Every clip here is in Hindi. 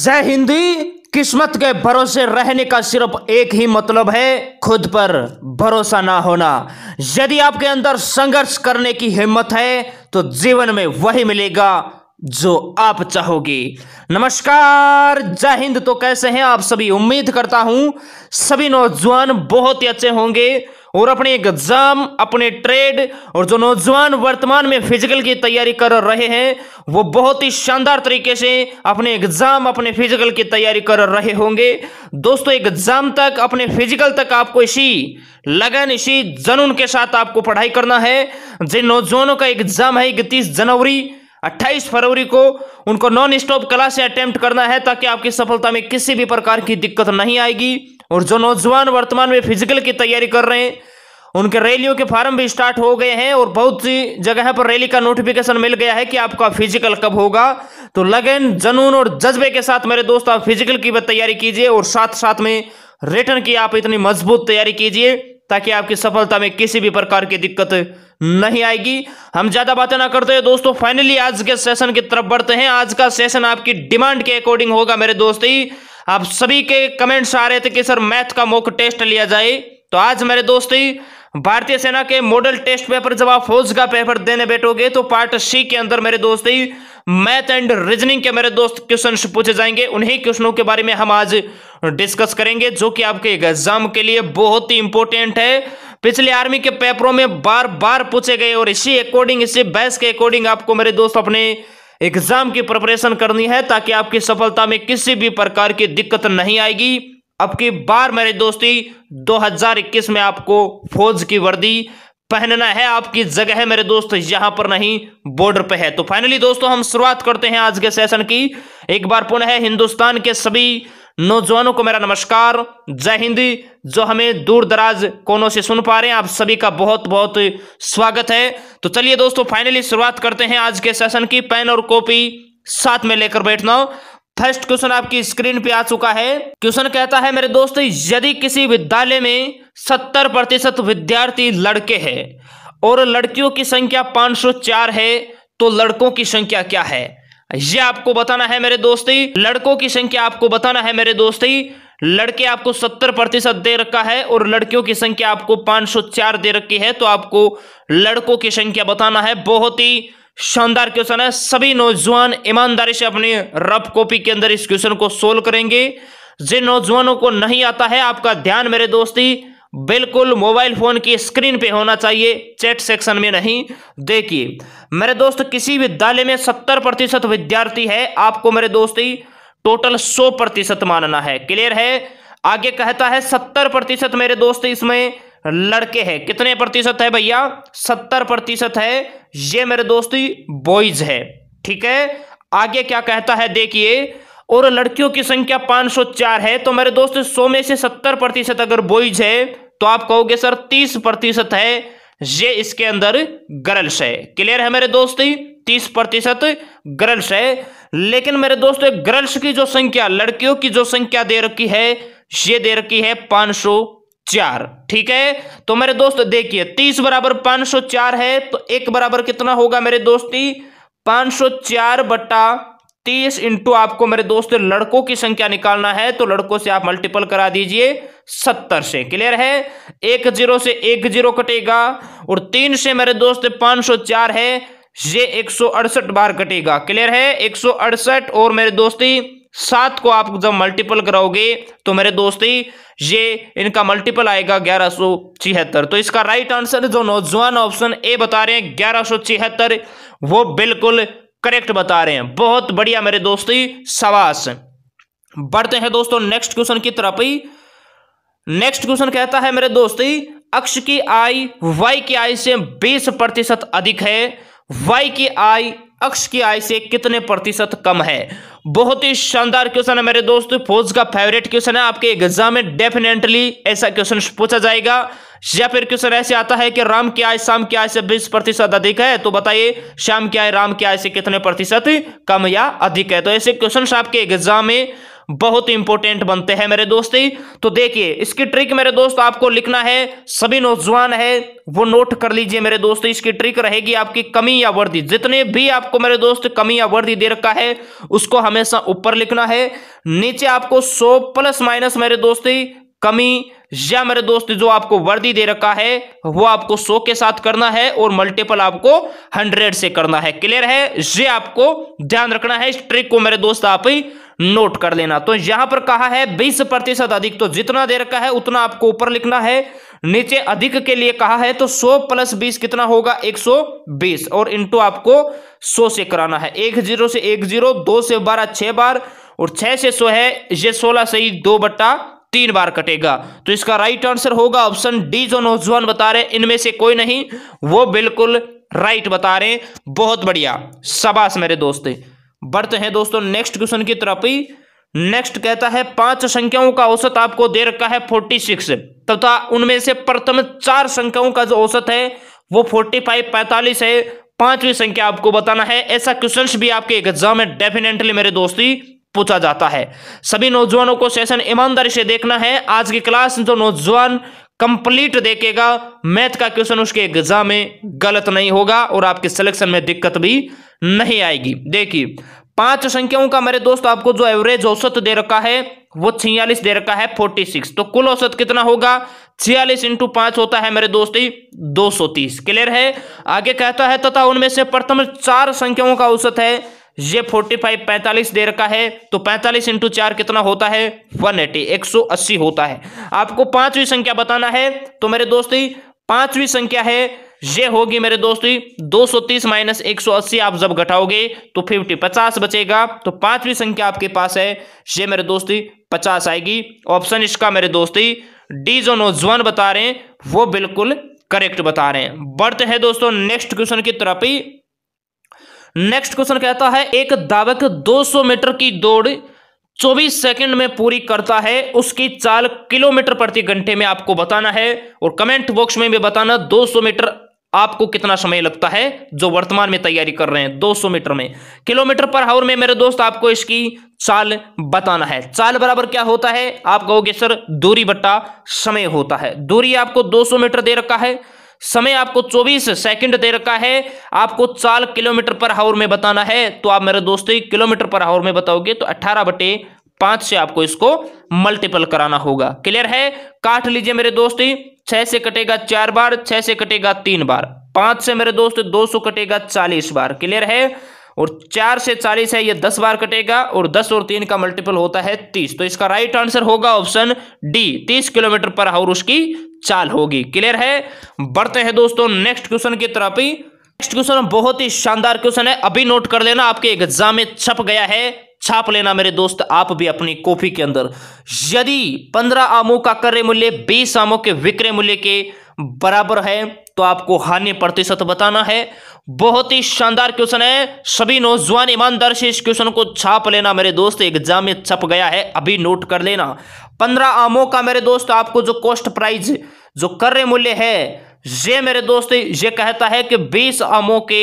जय हिंदी किस्मत के भरोसे रहने का सिर्फ एक ही मतलब है खुद पर भरोसा ना होना यदि आपके अंदर संघर्ष करने की हिम्मत है तो जीवन में वही मिलेगा जो आप चाहोगे नमस्कार जय हिंद तो कैसे हैं आप सभी उम्मीद करता हूं सभी नौजवान बहुत ही अच्छे होंगे और अपने एग्ज़ाम अपने ट्रेड और जो नौजवान वर्तमान में फिजिकल की तैयारी कर रहे हैं वो बहुत ही शानदार तरीके से अपने एग्ज़ाम अपने फिजिकल की तैयारी कर रहे होंगे दोस्तों एग्ज़ाम तक अपने फिजिकल तक आपको इसी लगन इसी जनून के साथ आपको पढ़ाई करना है जिन नौजवानों का एग्ज़ाम है इकतीस जनवरी 28 फरवरी को उनको नॉन स्टॉप क्लासे अटेम्प्ट करना है ताकि आपकी सफलता में किसी भी प्रकार की दिक्कत नहीं आएगी और जो नौजवान वर्तमान में फिजिकल की तैयारी कर रहे हैं उनके रैलियों के फार्म भी स्टार्ट हो गए हैं और बहुत सी जगह पर रैली का नोटिफिकेशन मिल गया है कि आपका फिजिकल कब होगा तो लगन जनून और जज्बे के साथ मेरे दोस्त आप फिजिकल की तैयारी कीजिए और साथ साथ में रिटर्न की आप इतनी मजबूत तैयारी कीजिए ताकि आपकी सफलता में किसी भी प्रकार की दिक्कत नहीं आएगी हम ज्यादा बातें ना करते हैं दोस्तों फाइनली आज के सेशन की तरफ बढ़ते हैं आज का सेशन आपकी डिमांड के अकॉर्डिंग होगा मेरे दोस्त ही आप सभी के कमेंट्स आ रहे थे कि सर मैथ का मोक टेस्ट लिया जाए तो आज मेरे दोस्ती भारतीय सेना के मॉडल टेस्ट पेपर जब आप फौज का पेपर देने बैठोगे तो पार्ट सी के अंदर मेरे दोस्त ही मैथ एंड रीजनिंग के मेरे दोस्त क्वेश्चन पूछे जाएंगे उन्हीं क्वेश्चनों के बारे में हम आज डिस्कस करेंगे जो कि आपके एग्जाम के लिए बहुत ही इंपॉर्टेंट है पिछले आर्मी के पेपरों में बार बार पूछे गए और इसी अकॉर्डिंग इसी बहस के अकॉर्डिंग आपको मेरे दोस्त अपने एग्जाम की प्रिपरेशन करनी है ताकि आपकी सफलता में किसी भी प्रकार की दिक्कत नहीं आएगी अब की बार मेरे दोस्ती 2021 में आपको फौज की वर्दी पहनना है आपकी जगह है मेरे दोस्त यहां पर नहीं बॉर्डर पे है तो फाइनली दोस्तों हम शुरुआत करते हैं आज के सेशन की एक बार पुनः हिंदुस्तान के सभी नौजवानों को मेरा नमस्कार जय हिंदी जो हमें दूर दराज कोनों से सुन पा रहे हैं आप सभी का बहुत बहुत स्वागत है तो चलिए दोस्तों फाइनली शुरुआत करते हैं आज के सेशन की पेन और कॉपी साथ में लेकर बैठना फर्स्ट क्वेश्चन आपकी स्क्रीन पे आ चुका है क्वेश्चन कहता है मेरे दोस्त यदि किसी विद्यालय में सत्तर प्रतिशत विद्यार्थी लड़के हैं और लड़कियों की संख्या पांच सौ चार है तो लड़कों की संख्या क्या है ये आपको बताना है मेरे दोस्ती लड़कों की संख्या आपको बताना है मेरे दोस्ती लड़के आपको सत्तर प्रतिशत दे रखा है और लड़कियों की संख्या आपको पांच सौ चार दे रखी है तो आपको लड़कों की संख्या बताना है बहुत ही शानदार क्वेश्चन है सभी नौजवान ईमानदारी से अपनी रफ कॉपी के अंदर इस क्वेश्चन को सोल्व करेंगे जिन नौजवानों को नहीं आता है आपका ध्यान मेरे दोस्ती बिल्कुल मोबाइल फ़ोन की स्क्रीन पे होना चाहिए चैट सेक्शन में नहीं देखिए मेरे दोस्त किसी विद्यालय में सत्तर प्रतिशत विद्यार्थी है आपको मेरे दोस्त ही टोटल सौ प्रतिशत मानना है क्लियर है आगे कहता है सत्तर प्रतिशत मेरे दोस्त इसमें लड़के हैं कितने प्रतिशत है भैया सत्तर प्रतिशत है ये मेरे दोस्त बॉयज है ठीक है आगे क्या कहता है देखिए और लड़कियों की संख्या 504 है तो मेरे दोस्त 100 में से 70 प्रतिशत अगर बॉयज है तो आप कहोगे सर 30 प्रतिशत है ये इसके अंदर गर्ल्स है क्लियर है मेरे दोस्त तीस प्रतिशत गर्ल्स है लेकिन मेरे दोस्त गर्ल्स की जो संख्या लड़कियों की जो संख्या दे रखी है ये दे रखी है पांच चार ठीक है तो मेरे दोस्त देखिए तीस बराबर पांच सौ चार है तो एक बराबर कितना होगा मेरे दोस्ती पांच सौ चार बटा तीस इंटू आपको मेरे दोस्त लड़कों की संख्या निकालना है तो लड़कों से आप मल्टीपल करा दीजिए सत्तर से क्लियर है एक जीरो से एक जीरो कटेगा और तीन से मेरे दोस्त पांच सौ चार है ये एक सौ अड़सठ बार कटेगा क्लियर है एक सौ अड़सठ और मेरे दोस्ती सात को आप जब मल्टीपल कराओगे तो मेरे दोस्ती ये इनका मल्टीपल आएगा ग्यारह सो छिहत्तर तो इसका राइट आंसर जो नौजवान ऑप्शन ए बता रहे हैं ग्यारह सो छिहत्तर वो बिल्कुल करेक्ट बता रहे हैं बहुत बढ़िया मेरे दोस्ती सवास बढ़ते हैं दोस्तों नेक्स्ट क्वेश्चन की तरफ ही नेक्स्ट क्वेश्चन कहता है मेरे दोस्ती अक्ष की आय वाई की आय से 20 प्रतिशत अधिक है वाई की आय अक्ष की आय से कितने प्रतिशत कम है बहुत ही शानदार क्वेश्चन है मेरे दोस्त फौज का फेवरेट क्वेश्चन है आपके एग्जाम में डेफिनेटली ऐसा क्वेश्चन पूछा जाएगा या फिर क्वेश्चन ऐसे आता है कि राम की आय शाम की आय से बीस प्रतिशत अधिक है तो बताइए शाम की आय राम की आय से कितने प्रतिशत कम या अधिक है तो ऐसे क्वेश्चन आपके एग्जाम में बहुत इंपॉर्टेंट बनते हैं मेरे दोस्त तो देखिए इसकी ट्रिक मेरे दोस्त आपको लिखना है सभी नौजवान है वो नोट कर लीजिए मेरे दोस्त इसकी ट्रिक रहेगी आपकी कमी या वर्दी जितने भी आपको मेरे दोस्त कमी या वर्दी दे रखा है उसको हमेशा ऊपर लिखना है नीचे आपको सौ प्लस माइनस मेरे दोस्त कमी या मेरे दोस्त जो आपको वर्दी दे रखा है वो आपको सो के साथ करना है और मल्टीपल आपको हंड्रेड से करना है क्लियर है ये आपको ध्यान रखना है इस ट्रिक को मेरे दोस्त आप ही नोट कर लेना तो यहां पर कहा है बीस प्रतिशत अधिक तो जितना दे रखा है उतना आपको ऊपर लिखना है नीचे अधिक के लिए कहा है तो 100 प्लस 20 कितना होगा 120 और इंटू आपको 100 से कराना है एक जीरो से एक जीरो दो से बारह छह बार और छह से सो है ये सोलह से ही दो बट्टा तीन बार कटेगा तो इसका राइट आंसर होगा ऑप्शन डी जो नौजवान बता रहे इनमें से कोई नहीं वो बिल्कुल राइट बता रहे बहुत बढ़िया शबाश मेरे दोस्त बढ़ते हैं दोस्तों नेक्स्ट क्वेश्चन की तरफ ही नेक्स्ट कहता है पांच संख्याओं का औसत आपको दे रखा है फोर्टी सिक्स तथा उनमें से प्रथम चार संख्याओं का जो औसत है वो फोर्टी फाइव पैंतालीस है पांचवी संख्या आपको बताना है ऐसा क्वेश्चन भी आपके एग्जाम में डेफिनेटली मेरे दोस्ती पूछा जाता है सभी नौजवानों को सेशन ईमानदारी से देखना है आज की क्लास जो नौजवान कंप्लीट देखेगा मैथ का क्वेश्चन उसके एग्जाम में गलत नहीं होगा और आपके सिलेक्शन में दिक्कत भी नहीं आएगी देखिए पांच संख्याओं का मेरे दोस्त आपको जो एवरेज औसत दे रखा है वो छियालीस दे रखा है फोर्टी सिक्स तो कुल औसत कितना होगा छियालीस इंटू पांच होता है मेरे दोस्त दो सौ तीस क्लियर है आगे कहता है तथा उनमें से प्रथम चार संख्याओं का औसत है ये फोर्टी फाइव पैंतालीस दे रखा है तो पैंतालीस इंटू चार कितना होता है 180 180 होता है आपको पांचवी संख्या बताना है तो मेरे दोस्ती पांचवी संख्या है ये होगी मेरे दोस्ती 230 माइनस एक आप जब घटाओगे तो 50 50 बचेगा तो पांचवी संख्या आपके पास है ये मेरे दोस्ती 50 आएगी ऑप्शन इसका मेरे दोस्ती डी जो नोजवन बता रहे हैं वो बिल्कुल करेक्ट बता रहे हैं बढ़ते हैं दोस्तों नेक्स्ट क्वेश्चन की तरफ ही नेक्स्ट क्वेश्चन कहता है एक दावक 200 मीटर की दौड़ 24 सेकंड में पूरी करता है उसकी चाल किलोमीटर प्रति घंटे में आपको बताना है और कमेंट बॉक्स में भी बताना 200 मीटर आपको कितना समय लगता है जो वर्तमान में तैयारी कर रहे हैं 200 मीटर में किलोमीटर पर हावर में मेरे दोस्त आपको इसकी चाल बताना है चाल बराबर क्या होता है आप कहोगे सर दूरी बट्टा समय होता है दूरी आपको दो मीटर दे रखा है समय आपको 24 सेकंड दे रखा है आपको चाल किलोमीटर पर हावर में बताना है तो आप मेरे दोस्तों किलोमीटर पर हावर में बताओगे तो अट्ठारह बटे पांच से आपको इसको मल्टीपल कराना होगा क्लियर है काट लीजिए मेरे दोस्त छह से कटेगा चार बार छह से कटेगा तीन बार पांच से मेरे दोस्त दो सौ कटेगा चालीस बार क्लियर है और चार से चालीस है ये दस बार कटेगा और दस और तीन का मल्टीपल होता है तीस तो इसका राइट आंसर होगा ऑप्शन डी तीस किलोमीटर पर आवर उसकी चाल होगी क्लियर है बढ़ते हैं दोस्तों नेक्स्ट क्वेश्चन की तरफ ही नेक्स्ट क्वेश्चन बहुत ही शानदार क्वेश्चन है अभी नोट कर लेना आपके एग्जाम में छप गया है छाप लेना मेरे दोस्त आप भी अपनी कॉपी के अंदर यदि पंद्रह आमों का कर मूल्य बीस आमों के विक्रय मूल्य के बराबर है तो आपको हानि प्रतिशत बताना है बहुत ही शानदार क्वेश्चन है सभी नौजवान ईमानदार से इस क्वेश्चन को छाप लेना मेरे दोस्त एग्जाम में छप गया है अभी नोट कर लेना पंद्रह आमों का मेरे दोस्त आपको जो कॉस्ट प्राइज जो कर्य मूल्य है ये मेरे दोस्त ये कहता है कि बीस आमों के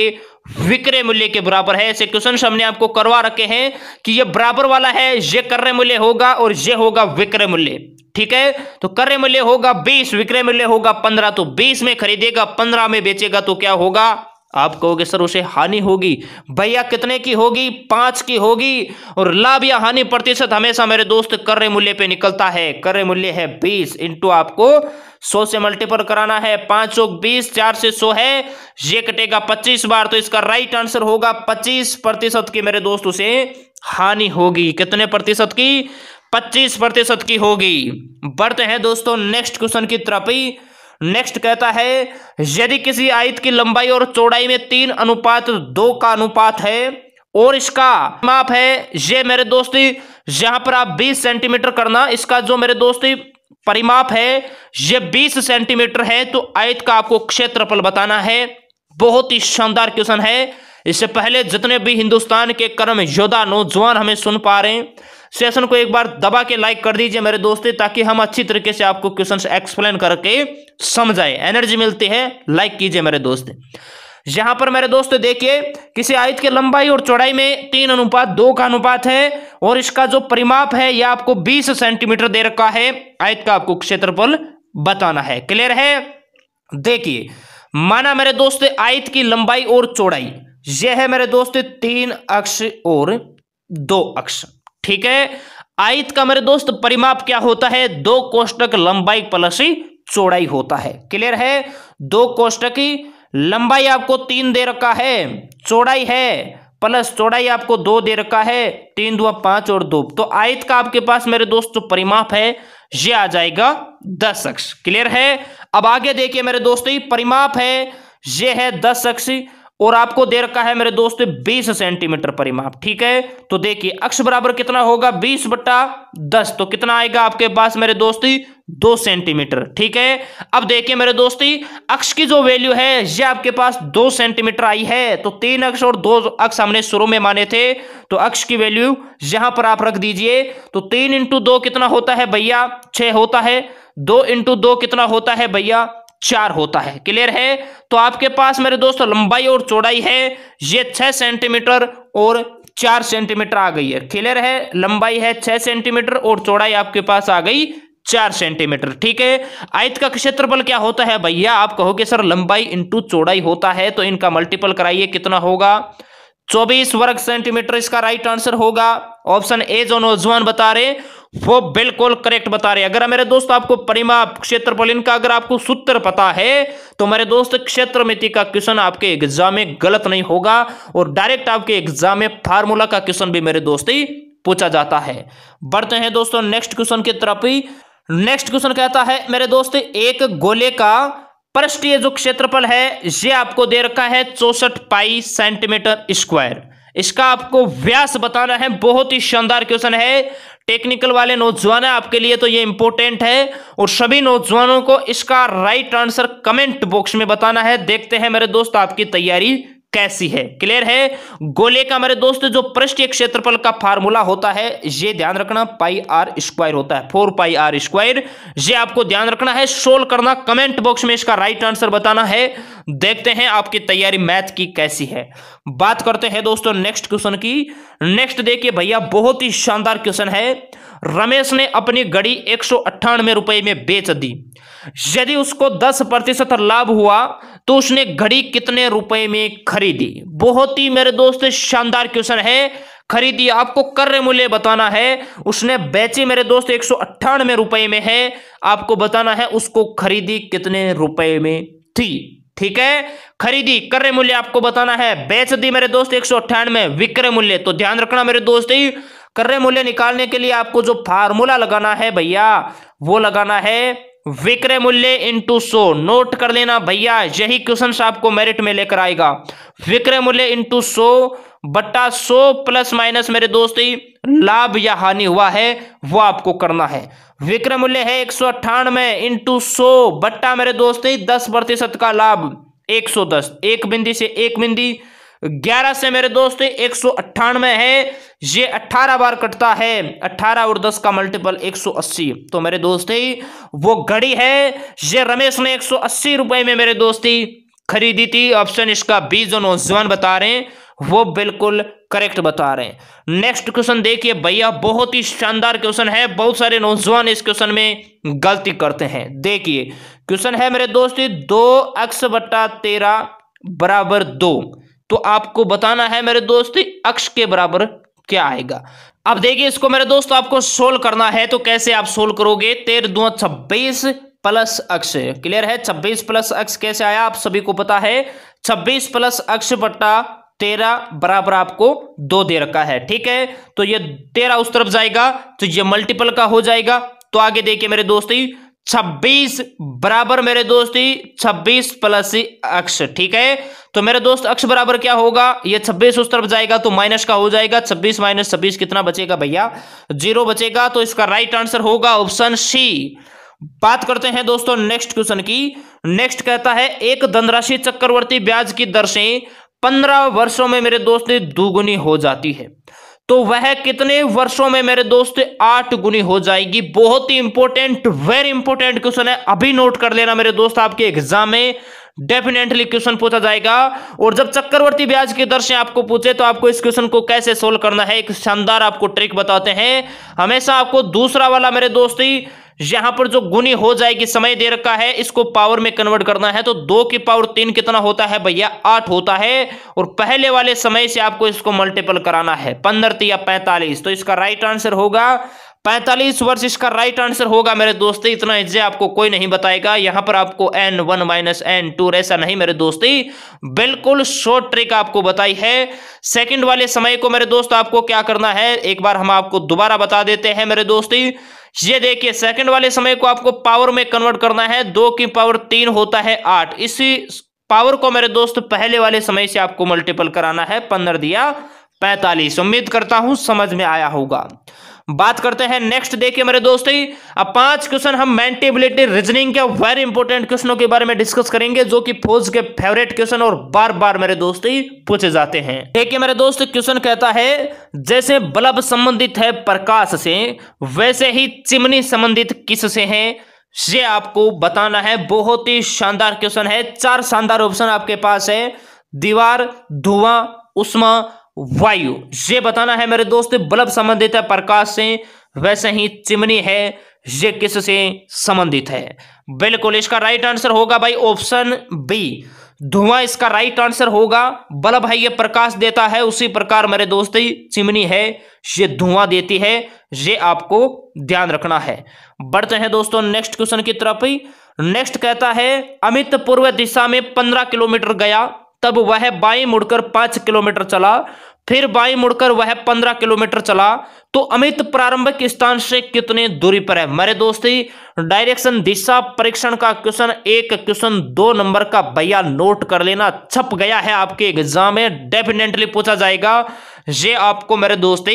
विक्रय मूल्य के बराबर है ऐसे क्वेश्चन हमने आपको करवा रखे हैं कि ये बराबर वाला है ये कर्य मूल्य होगा और ये होगा विक्रय मूल्य ठीक है तो कर्य मूल्य होगा बीस विक्रय मूल्य होगा पंद्रह तो बीस में खरीदेगा पंद्रह में बेचेगा तो क्या होगा आप कहोगे सर उसे हानि होगी भैया कितने की होगी पांच की होगी और लाभ या हानि प्रतिशत हमेशा मेरे दोस्त कर्य मूल्य पे निकलता है कर्य मूल्य है बीस इंटू आपको सौ से मल्टीपल कराना है पांच सौ बीस चार से सौ है ये कटेगा पच्चीस बार तो इसका राइट आंसर होगा पच्चीस प्रतिशत की मेरे दोस्तों से हानि होगी कितने प्रतिशत की पच्चीस प्रतिशत की होगी बढ़ते हैं दोस्तों नेक्स्ट क्वेश्चन की तरफ नेक्स्ट कहता है यदि किसी आयत की लंबाई और चौड़ाई में तीन अनुपात दो का अनुपात है और इसका माप है ये मेरे दोस्ती यहां पर आप 20 सेंटीमीटर करना इसका जो मेरे दोस्ती परिमाप है ये 20 सेंटीमीटर है तो आयत का आपको क्षेत्रफल बताना है बहुत ही शानदार क्वेश्चन है इससे पहले जितने भी हिंदुस्तान के कर्म योद्धा नौजवान हमें सुन पा रहे हैं सेशन को एक बार दबा के लाइक कर दीजिए मेरे दोस्तों ताकि हम अच्छी तरीके से आपको क्वेश्चन एक्सप्लेन करके समझाएं एनर्जी मिलती है लाइक कीजिए मेरे दोस्त यहां पर मेरे दोस्तों देखिए किसी आयत की लंबाई और चौड़ाई में तीन अनुपात दो का अनुपात है और इसका जो परिमाप है यह आपको बीस सेंटीमीटर दे रखा है आयत का आपको क्षेत्रफल बताना है क्लियर है देखिए माना मेरे दोस्त आयत की लंबाई और चौड़ाई यह है मेरे दोस्त तीन अक्ष और दो अक्ष ठीक है आयत का मेरे दोस्त परिमाप क्या होता है दो कोष्टक लंबाई प्लस चौड़ाई होता है क्लियर है दो कोष्टक लंबाई आपको तीन दे रखा है चौड़ाई है प्लस चौड़ाई आपको दो दे रखा है तीन दुआ पांच और दो तो आयत का आपके पास मेरे दोस्त जो परिमाप है ये आ जाएगा दस अक्ष क्लियर है अब आगे देखिए मेरे दोस्तों परिमाप है ये है दस अक्ष और आपको दे रखा है मेरे दोस्त 20 सेंटीमीटर परिमाप ठीक है तो देखिए अक्ष बराबर कितना होगा 20 बटा 10 तो कितना आएगा आपके पास मेरे दोस्ती दो सेंटीमीटर ठीक है अब देखिए मेरे दोस्ती अक्ष की जो वैल्यू है ये आपके पास दो सेंटीमीटर आई है तो तीन अक्ष और दो अक्ष हमने शुरू में माने थे तो अक्ष की वैल्यू यहां पर आप रख दीजिए तो तीन इंटू दो कितना होता है भैया छह होता है दो इंटू दो कितना होता है भैया चार होता है क्लियर है तो आपके पास मेरे दोस्तों लंबाई और चौड़ाई है ये छह सेंटीमीटर और चार सेंटीमीटर आ गई है क्लियर है लंबाई है छह सेंटीमीटर और चौड़ाई आपके पास आ गई चार सेंटीमीटर ठीक है आयत का क्षेत्रफल क्या होता है भैया आप कहोगे सर लंबाई इंटू चौड़ाई होता है तो इनका मल्टीपल कराइए कितना होगा चौबीस वर्ग सेंटीमीटर इसका राइट आंसर होगा ऑप्शन ए जो नौजवान बता रहे वो बिल्कुल करेक्ट बता रहे अगर मेरे दोस्त आपको परिमाप क्षेत्रफल इनका अगर आपको सूत्र पता है तो मेरे दोस्त क्षेत्र मिति का क्वेश्चन आपके एग्जाम में गलत नहीं होगा और डायरेक्ट आपके एग्जाम में फार्मूला का क्वेश्चन भी मेरे दोस्त ही पूछा जाता है बढ़ते हैं दोस्तों नेक्स्ट क्वेश्चन की तरफ ही नेक्स्ट क्वेश्चन कहता है मेरे दोस्त एक गोले का पृष्ठीय जो क्षेत्रफल है यह आपको दे रखा है चौसठ पाई सेंटीमीटर स्क्वायर इसका आपको व्यास बताना है बहुत ही शानदार क्वेश्चन है टेक्निकल वाले नौजवान है आपके लिए तो ये इंपॉर्टेंट है और सभी नौजवानों को इसका राइट आंसर कमेंट बॉक्स में बताना है देखते हैं मेरे दोस्त आपकी तैयारी कैसी है क्लियर है गोले का हमारे दोस्त जो पृष्ठ क्षेत्रफल का फार्मूला होता है ये ध्यान रखना पाई आर स्क्वायर होता है फोर पाई आर स्क्वायर ये आपको ध्यान रखना है सोल्व करना कमेंट बॉक्स में इसका राइट आंसर बताना है देखते हैं आपकी तैयारी मैथ की कैसी है बात करते हैं दोस्तों नेक्स्ट क्वेश्चन की नेक्स्ट देखिए भैया बहुत ही शानदार क्वेश्चन है रमेश ने अपनी घड़ी एक रुपए में बेच दी यदि उसको 10 प्रतिशत लाभ हुआ तो उसने घड़ी कितने रुपए में खरीदी बहुत ही मेरे दोस्त शानदार क्वेश्चन है खरीदी आपको कर मूल्य बताना है उसने बेची मेरे दोस्त एक में रुपए में है आपको बताना है उसको खरीदी कितने रुपए में थी ठीक है खरीदी कर मूल्य आपको बताना है बेच दी मेरे दोस्त एक सौ विक्रय मूल्य तो ध्यान रखना मेरे दोस्त ही कर्य मूल्य निकालने के लिए आपको जो फार्मूला लगाना है भैया वो लगाना है विक्रय मूल्य इंटू सो नोट कर लेना भैया यही क्वेश्चन आपको मेरिट में लेकर आएगा विक्रय मूल्य इंटू सो बट्टा सो प्लस माइनस मेरे दोस्त लाभ या हानि हुआ है वो आपको करना है विक्रय मूल्य है एक सौ अट्ठानवे इंटू सो बट्टा मेरे दोस्त दस प्रतिशत का लाभ एक सौ दस एक बिंदी से एक बिंदी ग्यारह से मेरे दोस्त एक सौ अट्ठानवे है ये अट्ठारह बार कटता है अट्ठारह और दस का मल्टीपल एक सौ अस्सी तो मेरे दोस्ती वो घड़ी है ये रमेश ने एक सौ अस्सी रुपए में मेरे दोस्ती खरीदी थी ऑप्शन इसका बी जो नौजवान बता रहे हैं वो बिल्कुल करेक्ट बता रहे हैं नेक्स्ट क्वेश्चन देखिए भैया बहुत ही शानदार क्वेश्चन है बहुत सारे नौजवान इस क्वेश्चन में गलती करते हैं देखिए क्वेश्चन है मेरे दोस्त दो अक्स बट्टा तेरह बराबर दो तो आपको बताना है मेरे दोस्त अक्ष के बराबर क्या आएगा अब देखिए इसको मेरे दोस्त आपको सोल्व करना है तो कैसे आप सोल्व करोगे तेरह दो छब्बीस प्लस अक्ष क्लियर है छब्बीस प्लस अक्ष कैसे आया आप सभी को पता है छब्बीस प्लस अक्ष बट्टा तेरह बराबर आपको दो दे रखा है ठीक है तो ये तेरह उस तरफ जाएगा तो ये मल्टीपल का हो जाएगा तो आगे देखिए मेरे दोस्त छब्बीस बराबर मेरे दोस्त ही छब्बीस प्लस अक्ष ठीक है तो मेरे दोस्त अक्ष बराबर क्या होगा ये छब्बीस उस तरफ जाएगा तो माइनस का हो जाएगा छब्बीस माइनस छब्बीस कितना बचेगा भैया जीरो बचेगा तो इसका राइट आंसर होगा ऑप्शन सी बात करते हैं दोस्तों नेक्स्ट क्वेश्चन की नेक्स्ट कहता है एक धनराशि चक्रवर्ती ब्याज की दर से पंद्रह वर्षों में मेरे दोस्त दुगुनी हो जाती है तो वह कितने वर्षों में मेरे दोस्त आठ गुनी हो जाएगी बहुत ही इंपॉर्टेंट वेरी इंपॉर्टेंट क्वेश्चन है अभी नोट कर लेना मेरे दोस्त आपके एग्जाम में डेफिनेटली क्वेश्चन पूछा जाएगा और जब चक्रवर्ती ब्याज के दर्शन आपको पूछे तो आपको इस क्वेश्चन को कैसे सोल्व करना है एक शानदार आपको ट्रिक बताते हैं हमेशा आपको दूसरा वाला मेरे दोस्ती यहां पर जो गुनी हो जाएगी समय दे रखा है इसको पावर में कन्वर्ट करना है तो दो की पावर तीन कितना होता है भैया आठ होता है और पहले वाले समय से आपको इसको मल्टीपल कराना है पंद्रह या पैंतालीस तो इसका राइट आंसर होगा पैंतालीस वर्ष इसका राइट आंसर होगा मेरे दोस्ती इतना इज्जे आपको कोई नहीं बताएगा यहां पर आपको N one minus N two ऐसा नहीं मेरे दोस्ती बिल्कुल शॉर्ट ट्रिक आपको बताई है सेकंड वाले समय को मेरे दोस्त आपको क्या करना है एक बार हम आपको दोबारा बता देते हैं मेरे दोस्ती ये देखिए सेकंड वाले समय को आपको पावर में कन्वर्ट करना है दो की पावर तीन होता है आठ इसी पावर को मेरे दोस्त पहले वाले समय से आपको मल्टीपल कराना है पंद्रह दिया पैंतालीस उम्मीद करता हूं समझ में आया होगा बात करते हैं नेक्स्ट देखिए मेरे दोस्त अब पांच क्वेश्चन हम मेंटेबिलिटी रीजनिंग के वेरी इंपॉर्टेंट क्वेश्चनों के बारे में डिस्कस करेंगे जो कि फोज के फेवरेट क्वेश्चन और बार बार मेरे दोस्त पूछे जाते हैं देखिए मेरे दोस्त क्वेश्चन कहता है जैसे बल्ब संबंधित है प्रकाश से वैसे ही चिमनी संबंधित किस से है ये आपको बताना है बहुत ही शानदार क्वेश्चन है चार शानदार ऑप्शन आपके पास है दीवार धुआं उष्मा वायु ये बताना है मेरे दोस्त बल्ब संबंधित है प्रकाश से वैसे ही चिमनी है ये से संबंधित है बिल्कुल इसका राइट आंसर होगा भाई ऑप्शन बी धुआं इसका राइट आंसर होगा बल्ब है ये प्रकाश देता है उसी प्रकार मेरे दोस्त चिमनी है ये धुआं देती है ये आपको ध्यान रखना है बढ़ते हैं दोस्तों नेक्स्ट क्वेश्चन की तरफ नेक्स्ट कहता है अमित पूर्व दिशा में पंद्रह किलोमीटर गया तब वह बाई मुड़कर पांच किलोमीटर चला फिर बाई मुड़कर वह पंद्रह किलोमीटर चला तो अमित प्रारंभिक स्थान से कितने दूरी पर है मेरे दोस्ती डायरेक्शन दिशा परीक्षण का क्वेश्चन एक क्वेश्चन दो नंबर का भैया नोट कर लेना छप गया है आपके एग्जाम में डेफिनेटली पूछा जाएगा ये आपको मेरे दोस्त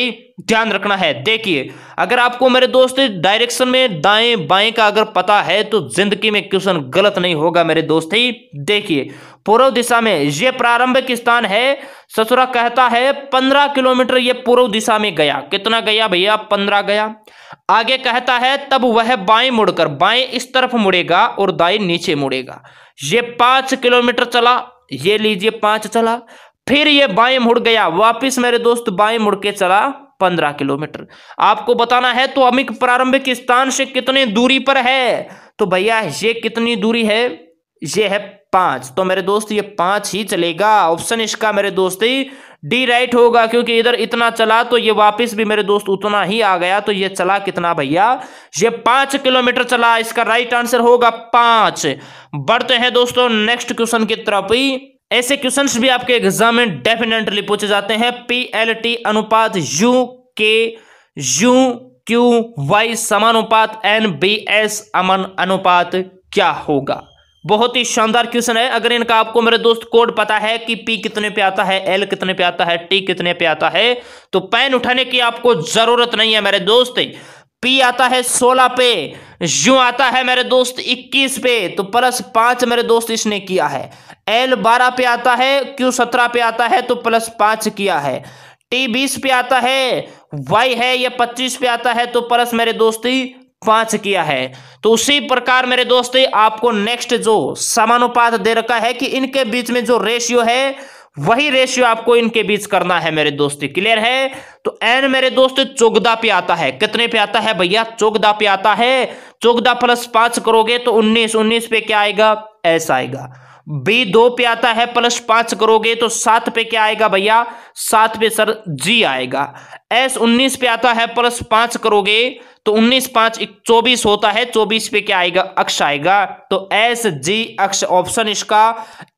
ध्यान रखना है देखिए अगर आपको मेरे दोस्त डायरेक्शन में दाएं बाएं का अगर पता है तो जिंदगी में क्वेश्चन गलत नहीं होगा मेरे दोस्त देखिए पूर्व दिशा में ये प्रारंभिक स्थान है ससुरा कहता है पंद्रह किलोमीटर ये पूर्व दिशा में गया कितना गया भैया पंद्रह गया आगे कहता है तब वह बाएं मुड़कर बाएं इस तरफ मुड़ेगा और दाएं नीचे मुड़ेगा ये पांच किलोमीटर चला ये लीजिए पांच चला फिर ये बाएं मुड़ गया वापस मेरे दोस्त बाएं मुड़ के चला पंद्रह किलोमीटर आपको बताना है तो अमिक प्रारंभिक स्थान से कितने दूरी पर है तो भैया ये कितनी दूरी है ये है पांच तो मेरे दोस्त ये पांच ही चलेगा ऑप्शन इसका मेरे दोस्त ही डी राइट होगा क्योंकि इधर इतना चला तो ये वापस भी मेरे दोस्त उतना ही आ गया तो ये चला कितना भैया ये पांच किलोमीटर चला इसका राइट आंसर होगा पांच बढ़ते हैं दोस्तों नेक्स्ट क्वेश्चन की तरफ ही ऐसे क्वेश्चंस भी आपके एग्जाम में डेफिनेटली पूछे जाते हैं पीएलटी अनुपात U K U Q Y समानुपात एन बी एस अमन अनुपात क्या होगा बहुत ही शानदार क्वेश्चन है अगर इनका आपको मेरे दोस्त कोड पता है कि पी कितने पे आता है एल कितने पे आता है टी कितने पे आता है तो पैन उठाने की आपको जरूरत नहीं है मेरे दोस्त पी आता है सोलह पे यू आता है मेरे दोस्त इक्कीस पे तो प्लस पांच मेरे दोस्त इसने किया है एल बारह पे आता है क्यू सत्रह पे आता है तो प्लस पांच किया है टी बीस पे आता है वाई है या पच्चीस पे आता है तो प्लस मेरे दोस्ती पांच किया है तो उसी प्रकार मेरे दोस्ती आपको नेक्स्ट जो समानुपात दे रखा है कि इनके बीच में जो रेशियो है वही रेशियो आपको इनके बीच करना है मेरे दोस्ती क्लियर है तो एन मेरे दोस्त चौगदा पे आता है कितने पे आता है भैया चौगदा पे आता है चौगदा प्लस पांच करोगे तो उन्नीस उन्नीस पे क्या आएगा ऐसा आएगा बी दो पे आता है प्लस पांच करोगे तो सात पे क्या आएगा भैया सात पे सर जी आएगा एस उन्नीस पे आता है प्लस पांच करोगे तो उन्नीस पांच चौबीस होता है चौबीस पे क्या आएगा अक्ष आएगा तो एस जी अक्ष ऑप्शन इसका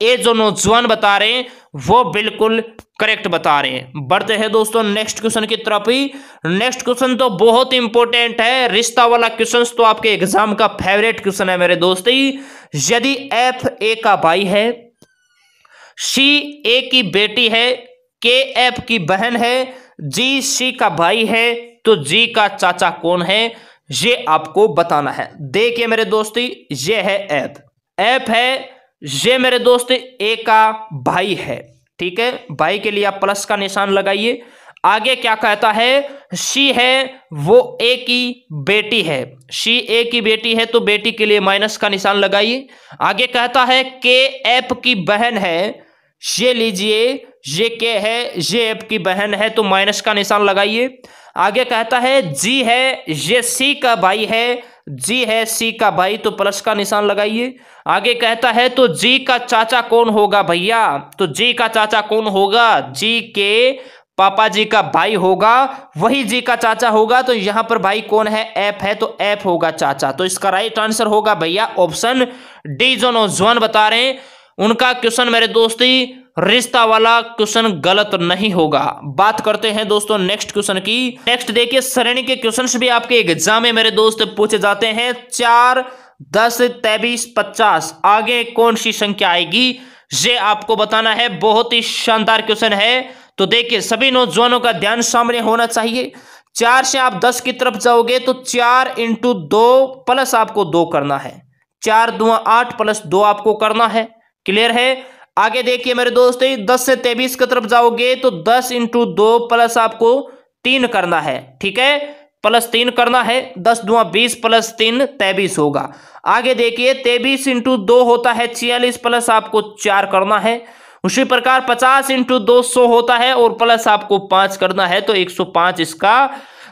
ए जो नौजवान बता रहे हैं वो बिल्कुल करेक्ट बता रहे हैं बढ़ते हैं दोस्तों नेक्स्ट क्वेश्चन की तरफ ही नेक्स्ट क्वेश्चन तो बहुत इंपॉर्टेंट है रिश्ता वाला क्वेश्चन तो आपके एग्जाम का फेवरेट क्वेश्चन है मेरे दोस्त ही यदि एफ ए का भाई है सी ए की बेटी है के एफ की बहन है जी सी का भाई है तो जी का चाचा कौन है ये आपको बताना है देखिए मेरे दोस्ती ये है एफ एफ है ये मेरे दोस्त ए का भाई है ठीक है बाई के लिए आप प्लस का निशान लगाइए आगे क्या कहता है शी है वो ए की बेटी है शी ए की बेटी है तो बेटी के लिए माइनस का निशान लगाइए आगे कहता है के एफ की बहन है ये लीजिए ये के है ये एफ की बहन है तो माइनस का निशान लगाइए आगे कहता है जी है ये सी का भाई है जी है सी का भाई तो प्लस का निशान लगाइए आगे कहता है तो जी का चाचा कौन होगा भैया तो जी का चाचा कौन होगा जी के पापा जी का भाई होगा वही जी का चाचा होगा तो यहां पर भाई कौन है एफ है तो एफ होगा चाचा तो इसका राइट आंसर होगा भैया ऑप्शन डी और जोन बता रहे हैं उनका क्वेश्चन मेरे दोस्ती रिश्ता वाला क्वेश्चन गलत नहीं होगा बात करते हैं दोस्तों नेक्स्ट क्वेश्चन की नेक्स्ट देखिए श्रेणी के क्वेश्चन भी आपके एग्जाम में मेरे दोस्त पूछे जाते हैं चार दस तेबीस पचास आगे कौन सी संख्या आएगी ये आपको बताना है बहुत ही शानदार क्वेश्चन है तो देखिए सभी नौजवानों का ध्यान सामने होना चाहिए चार से आप दस की तरफ जाओगे तो चार इंटू दो प्लस आपको दो करना है चार दो आठ प्लस दो आपको करना है क्लियर है आगे देखिए मेरे दोस्त दस से तेबीस की तरफ जाओगे तो दस इंटू दो प्लस आपको तीन करना है ठीक है प्लस तीन करना है दस दुआ बीस प्लस तीन तेबीस होगा आगे देखिए तेबीस इंटू दो होता है छियालीस प्लस आपको चार करना है उसी प्रकार पचास इंटू दो सौ होता है और प्लस आपको पांच करना है तो एक सौ पांच इसका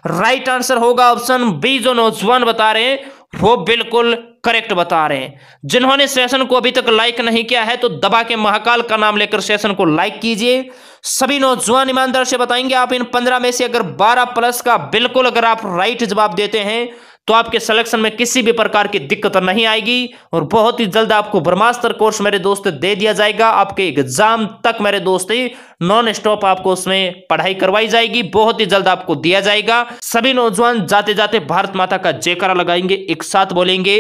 राइट आंसर होगा ऑप्शन बी जो नौजवान बता रहे हैं वो बिल्कुल करेक्ट बता रहे हैं जिन्होंने सेशन को अभी तक लाइक नहीं किया है तो दबा के महाकाल का नाम लेकर सेशन को लाइक कीजिए सभी नौजवान ईमानदार से बताएंगे आप इन पंद्रह में से अगर बारह प्लस का बिल्कुल अगर आप राइट जवाब देते हैं तो आपके सिलेक्शन में किसी भी प्रकार की दिक्कत नहीं आएगी और बहुत ही जल्द आपको ब्रह्मास्त्र कोर्स मेरे दोस्त दे दिया जाएगा आपके एग्जाम तक मेरे दोस्त नॉन स्टॉप आपको उसमें पढ़ाई करवाई जाएगी बहुत ही जल्द आपको दिया जाएगा सभी नौजवान जाते जाते भारत माता का जयकारा लगाएंगे एक साथ बोलेंगे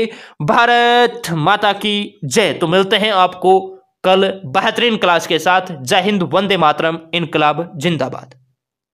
भारत माता की जय तो मिलते हैं आपको कल बेहतरीन क्लास के साथ जय हिंद वंदे मातरम इनकलाब जिंदाबाद